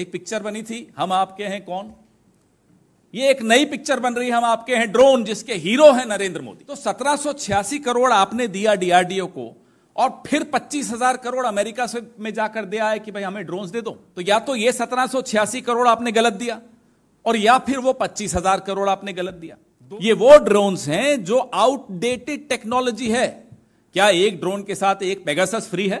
एक पिक्चर बनी थी हम आपके हैं कौन ये एक नई पिक्चर बन रही है हम आपके हैं ड्रोन जिसके हीरो हैं नरेंद्र मोदी तो सत्रह करोड़ आपने दिया डीआरडीओ को और फिर 25,000 करोड़ अमेरिका से में जाकर दिया है कि भाई हमें ड्रोन्स दे दो तो या तो ये सत्रह करोड़ आपने गलत दिया और या फिर वो 25,000 करोड़ आपने गलत दिया ये वो ड्रोन्स हैं जो आउटडेटेड टेक्नोलॉजी है क्या एक ड्रोन के साथ एक पेगासस फ्री है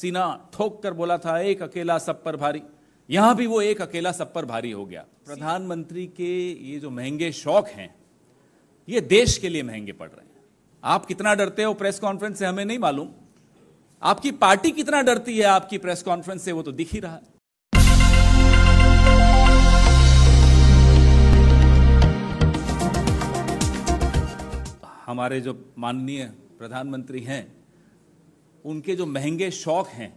सीना ठोक कर बोला था एक अकेला सब पर भारी यहां भी वो एक अकेला सब पर भारी हो गया प्रधानमंत्री के ये जो महंगे शौक हैं ये देश के लिए महंगे पड़ रहे हैं आप कितना डरते हो प्रेस कॉन्फ्रेंस से हमें नहीं मालूम आपकी पार्टी कितना डरती है आपकी प्रेस कॉन्फ्रेंस से वो तो दिख ही रहा है हमारे जो माननीय प्रधानमंत्री हैं उनके जो महंगे शौक हैं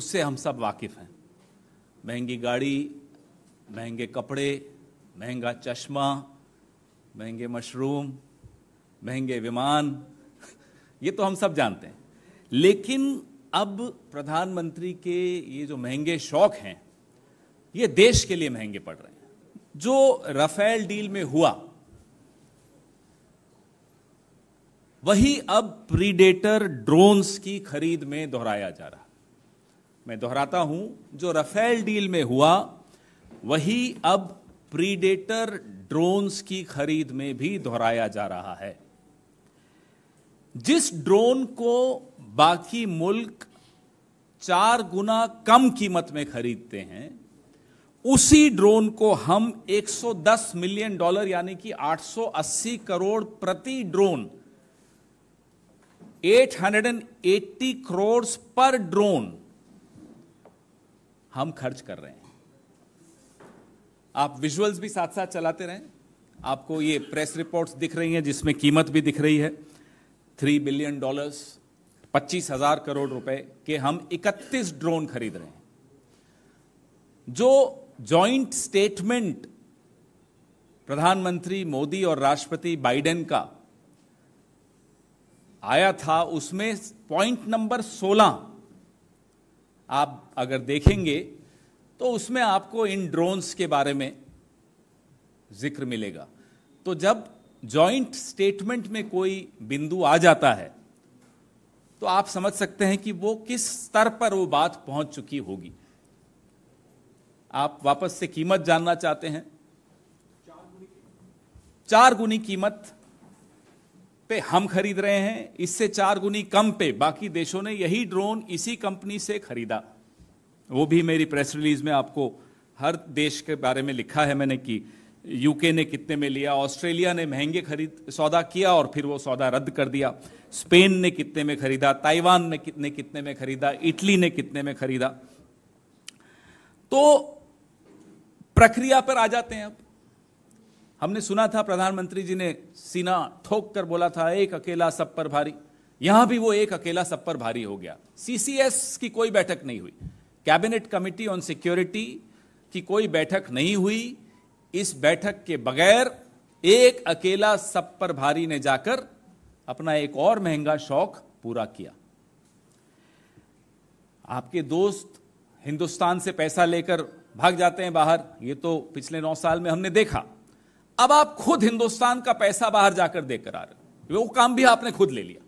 उससे हम सब वाकिफ हैं महंगी गाड़ी महंगे कपड़े महंगा चश्मा महंगे मशरूम महंगे विमान ये तो हम सब जानते हैं लेकिन अब प्रधानमंत्री के ये जो महंगे शौक हैं ये देश के लिए महंगे पड़ रहे हैं जो राफेल डील में हुआ वही अब प्रीडेटर ड्रोन्स की खरीद में दोहराया जा रहा मैं दोहराता हूं जो राफेल डील में हुआ वही अब प्रीडेटर ड्रोन्स की खरीद में भी दोहराया जा रहा है जिस ड्रोन को बाकी मुल्क चार गुना कम कीमत में खरीदते हैं उसी ड्रोन को हम 110 मिलियन डॉलर यानी कि 880 करोड़ प्रति ड्रोन 880 करोड़ पर ड्रोन हम खर्च कर रहे हैं आप विजुअल्स भी साथ साथ चलाते रहें आपको ये प्रेस रिपोर्ट्स दिख रही हैं जिसमें कीमत भी दिख रही है थ्री बिलियन डॉलर्स पच्चीस हजार करोड़ रुपए के हम इकतीस ड्रोन खरीद रहे हैं जो जॉइंट स्टेटमेंट प्रधानमंत्री मोदी और राष्ट्रपति बाइडेन का आया था उसमें पॉइंट नंबर सोलह आप अगर देखेंगे तो उसमें आपको इन ड्रोन्स के बारे में जिक्र मिलेगा तो जब जॉइंट स्टेटमेंट में कोई बिंदु आ जाता है तो आप समझ सकते हैं कि वो किस स्तर पर वो बात पहुंच चुकी होगी आप वापस से कीमत जानना चाहते हैं चार गुनी कीमत पे हम खरीद रहे हैं इससे चार गुनी कम पे बाकी देशों ने यही ड्रोन इसी कंपनी से खरीदा वो भी मेरी प्रेस रिलीज में आपको हर देश के बारे में लिखा है मैंने कि यूके ने कितने में लिया ऑस्ट्रेलिया ने महंगे खरीद सौदा किया और फिर वो सौदा रद्द कर दिया स्पेन ने कितने में खरीदा ताइवान ने कितने कितने में खरीदा इटली ने कितने में खरीदा तो प्रक्रिया पर आ जाते हैं अब हमने सुना था प्रधानमंत्री जी ने सीना ठोक कर बोला था एक अकेला सब पर भारी यहां भी वो एक अकेला सब पर भारी हो गया सीसीएस की कोई बैठक नहीं हुई कैबिनेट कमिटी ऑन सिक्योरिटी की कोई बैठक नहीं हुई इस बैठक के बगैर एक अकेला सब पर भारी ने जाकर अपना एक और महंगा शौक पूरा किया आपके दोस्त हिंदुस्तान से पैसा लेकर भाग जाते हैं बाहर ये तो पिछले नौ साल में हमने देखा अब आप खुद हिंदुस्तान का पैसा बाहर जाकर देकर आ रहे वो काम भी आपने खुद ले लिया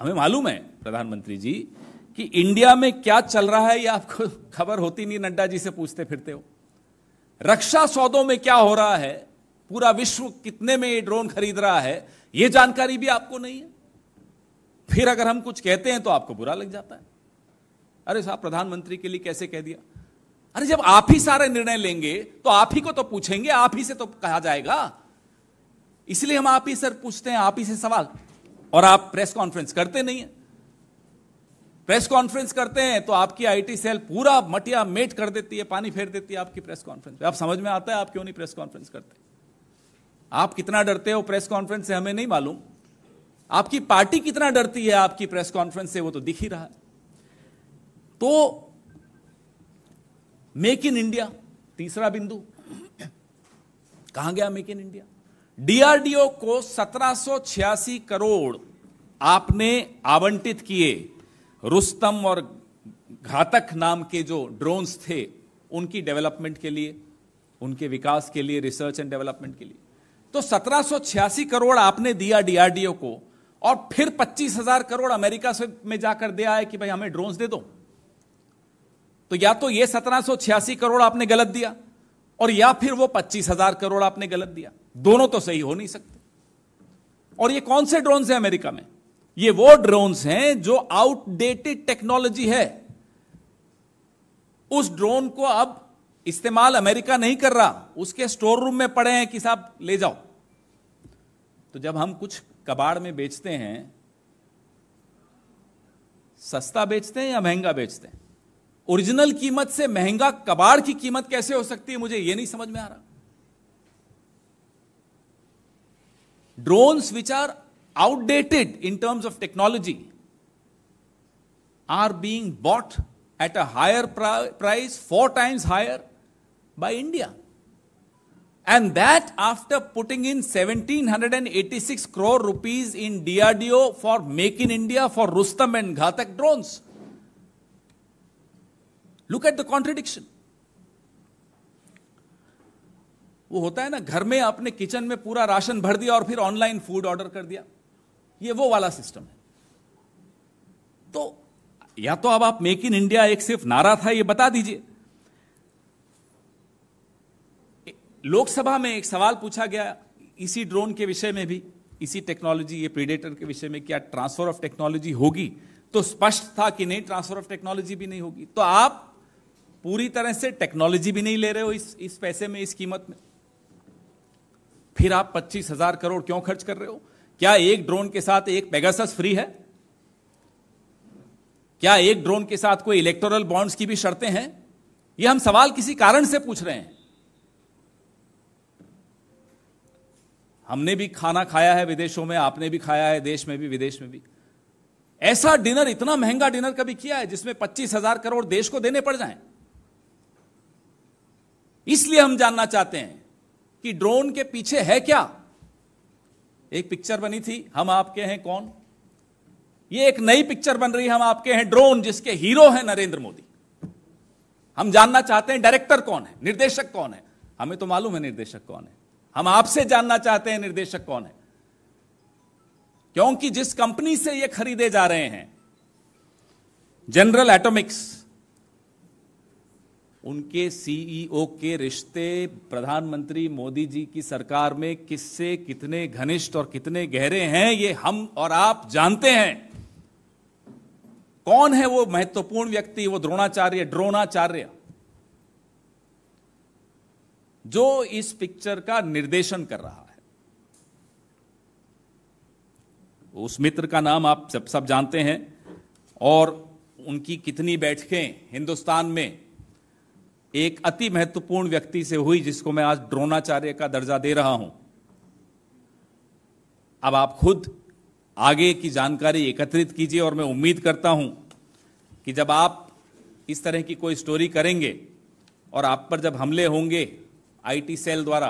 हमें मालूम है प्रधानमंत्री जी कि इंडिया में क्या चल रहा है ये आपको खबर होती नहीं नड्डा जी से पूछते फिरते हो रक्षा सौदों में क्या हो रहा है पूरा विश्व कितने में ये ड्रोन खरीद रहा है ये जानकारी भी आपको नहीं है फिर अगर हम कुछ कहते हैं तो आपको बुरा लग जाता है अरे साहब प्रधानमंत्री के लिए कैसे कह दिया अरे जब आप ही सारे निर्णय लेंगे तो आप ही को तो पूछेंगे आप ही से तो कहा जाएगा इसलिए हम आप ही सर पूछते हैं आप ही से सवाल और आप प्रेस कॉन्फ्रेंस करते नहीं है प्रेस कॉन्फ्रेंस करते हैं तो आपकी आईटी सेल पूरा मटिया मेट कर देती है पानी फेर देती है आपकी प्रेस कॉन्फ्रेंस आप समझ में आता है आप क्यों नहीं प्रेस कॉन्फ्रेंस करते आप कितना डरते हो प्रेस कॉन्फ्रेंस से हमें नहीं मालूम आपकी पार्टी कितना डरती है आपकी प्रेस कॉन्फ्रेंस से वो तो दिख ही रहा है तो मेक इन इंडिया तीसरा बिंदु कहा गया मेक इन इंडिया डीआरडीओ को सत्रह करोड़ आपने आवंटित किए रुस्तम और घातक नाम के जो ड्रोन्स थे उनकी डेवलपमेंट के लिए उनके विकास के लिए रिसर्च एंड डेवलपमेंट के लिए तो सत्रह करोड़ आपने दिया डीआरडीओ को और फिर 25,000 करोड़ अमेरिका से में जाकर दिया है कि भाई हमें ड्रोन्स दे दो तो या तो ये सत्रह करोड़ आपने गलत दिया और या फिर वो पच्चीस हजार करोड़ आपने गलत दिया दोनों तो सही हो नहीं सकते और ये कौन से ड्रोन्स हैं अमेरिका में ये वो ड्रोन्स हैं जो आउटडेटेड टेक्नोलॉजी है उस ड्रोन को अब इस्तेमाल अमेरिका नहीं कर रहा उसके स्टोर रूम में पड़े हैं कि साहब ले जाओ तो जब हम कुछ कबाड़ में बेचते हैं सस्ता बेचते हैं या महंगा बेचते हैं ओरिजिनल कीमत से महंगा कबाड़ की कीमत कैसे हो सकती है मुझे यह नहीं समझ में आ रहा drones which are outdated in terms of technology are being bought at a higher price four times higher by India and that after putting in seventeen hundred and eighty six crore rupees in DRDO for Make in India for Rustom and Ghatak drones look at the contradiction वो होता है ना घर में आपने kitchen में पूरा ration भर दिया और फिर ऑनलाइन फूड ऑर्डर कर दिया ये वो वाला सिस्टम है तो या तो अब आप मेक इन इंडिया एक सिर्फ नारा था ये बता दीजिए लोकसभा में एक सवाल पूछा गया इसी ड्रोन के विषय में भी इसी टेक्नोलॉजी ये प्रीडेटर के विषय में क्या ट्रांसफर ऑफ टेक्नोलॉजी होगी तो स्पष्ट था कि नहीं ट्रांसफर ऑफ टेक्नोलॉजी भी नहीं होगी तो आप पूरी तरह से टेक्नोलॉजी भी नहीं ले रहे हो इस इस पैसे में इस कीमत में फिर आप पच्चीस हजार करोड़ क्यों खर्च कर रहे हो क्या एक ड्रोन के साथ एक पेगासस फ्री है क्या एक ड्रोन के साथ कोई इलेक्टोरल बॉन्ड्स की भी शर्तें हैं यह हम सवाल किसी कारण से पूछ रहे हैं हमने भी खाना खाया है विदेशों में आपने भी खाया है देश में भी विदेश में भी ऐसा डिनर इतना महंगा डिनर कभी किया है जिसमें पच्चीस हजार करोड़ देश को देने पड़ जाएं इसलिए हम जानना चाहते हैं कि ड्रोन के पीछे है क्या एक पिक्चर बनी थी हम आपके हैं कौन ये एक नई पिक्चर बन रही है हम आपके हैं ड्रोन जिसके हीरो हैं नरेंद्र मोदी हम जानना चाहते हैं डायरेक्टर कौन है निर्देशक कौन है हमें तो मालूम है निर्देशक कौन है हम आपसे जानना चाहते हैं निर्देशक कौन है क्योंकि जिस कंपनी से ये खरीदे जा रहे हैं जनरल एटोमिक्स उनके सीईओ e के रिश्ते प्रधानमंत्री मोदी जी की सरकार में किससे कितने घनिष्ठ और कितने गहरे हैं ये हम और आप जानते हैं कौन है वो महत्वपूर्ण व्यक्ति वो द्रोणाचार्य ड्रोणाचार्य जो इस पिक्चर का निर्देशन कर रहा है उस मित्र का नाम आप सब सब जानते हैं और उनकी कितनी बैठकें हिंदुस्तान में एक अति महत्वपूर्ण व्यक्ति से हुई जिसको मैं आज द्रोणाचार्य का दर्जा दे रहा हूं अब आप खुद आगे की जानकारी एकत्रित कीजिए और मैं उम्मीद करता हूं कि जब आप इस तरह की कोई स्टोरी करेंगे और आप पर जब हमले होंगे आईटी सेल द्वारा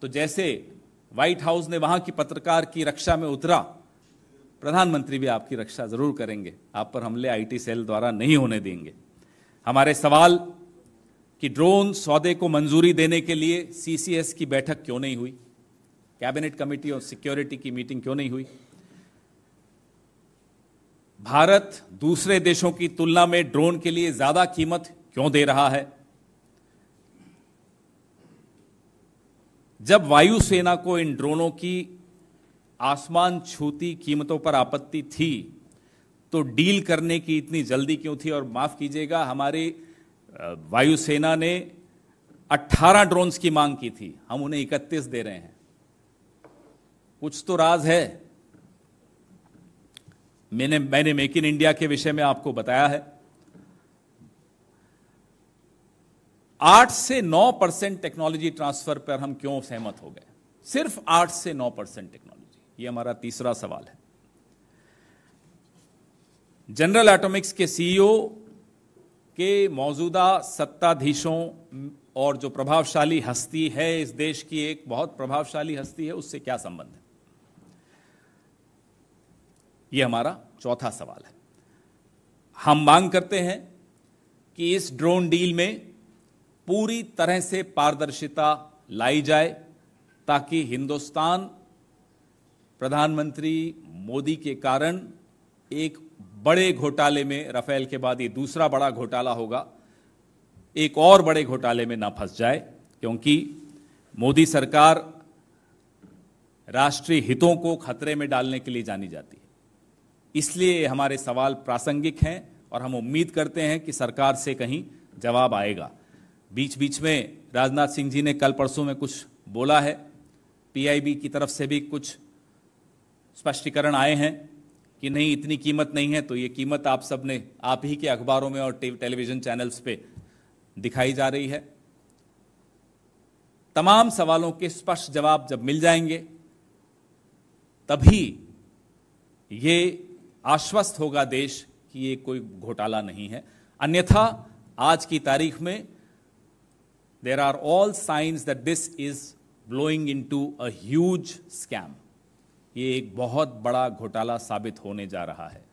तो जैसे व्हाइट हाउस ने वहां की पत्रकार की रक्षा में उतरा प्रधानमंत्री भी आपकी रक्षा जरूर करेंगे आप पर हमले आईटी सेल द्वारा नहीं होने देंगे हमारे सवाल कि ड्रोन सौदे को मंजूरी देने के लिए सीसीएस की बैठक क्यों नहीं हुई कैबिनेट कमेटी और सिक्योरिटी की मीटिंग क्यों नहीं हुई भारत दूसरे देशों की तुलना में ड्रोन के लिए ज्यादा कीमत क्यों दे रहा है जब वायुसेना को इन ड्रोनों की आसमान छूती कीमतों पर आपत्ति थी तो डील करने की इतनी जल्दी क्यों थी और माफ कीजिएगा हमारी वायुसेना ने 18 ड्रोन्स की मांग की थी हम उन्हें 31 दे रहे हैं कुछ तो राज है मैंने मैंने मेक इन इंडिया के विषय में आपको बताया है आठ से नौ परसेंट टेक्नोलॉजी ट्रांसफर पर हम क्यों सहमत हो गए सिर्फ आठ से नौ परसेंट टेक्नोलॉजी ये हमारा तीसरा सवाल है जनरल एटॉमिक्स के सीईओ कि मौजूदा सत्ताधीशों और जो प्रभावशाली हस्ती है इस देश की एक बहुत प्रभावशाली हस्ती है उससे क्या संबंध है यह हमारा चौथा सवाल है हम मांग करते हैं कि इस ड्रोन डील में पूरी तरह से पारदर्शिता लाई जाए ताकि हिंदुस्तान प्रधानमंत्री मोदी के कारण एक बड़े घोटाले में राफेल के बाद ये दूसरा बड़ा घोटाला होगा एक और बड़े घोटाले में ना फंस जाए क्योंकि मोदी सरकार राष्ट्रीय हितों को खतरे में डालने के लिए जानी जाती है इसलिए हमारे सवाल प्रासंगिक हैं और हम उम्मीद करते हैं कि सरकार से कहीं जवाब आएगा बीच बीच में राजनाथ सिंह जी ने कल परसों में कुछ बोला है पीआईबी की तरफ से भी कुछ स्पष्टीकरण आए हैं कि नहीं इतनी कीमत नहीं है तो ये कीमत आप सब ने आप ही के अखबारों में और टेलीविजन चैनल्स पे दिखाई जा रही है तमाम सवालों के स्पष्ट जवाब जब मिल जाएंगे तभी ये आश्वस्त होगा देश कि ये कोई घोटाला नहीं है अन्यथा आज की तारीख में there are all signs that this is blowing into a scam ये एक बहुत बड़ा घोटाला साबित होने जा रहा है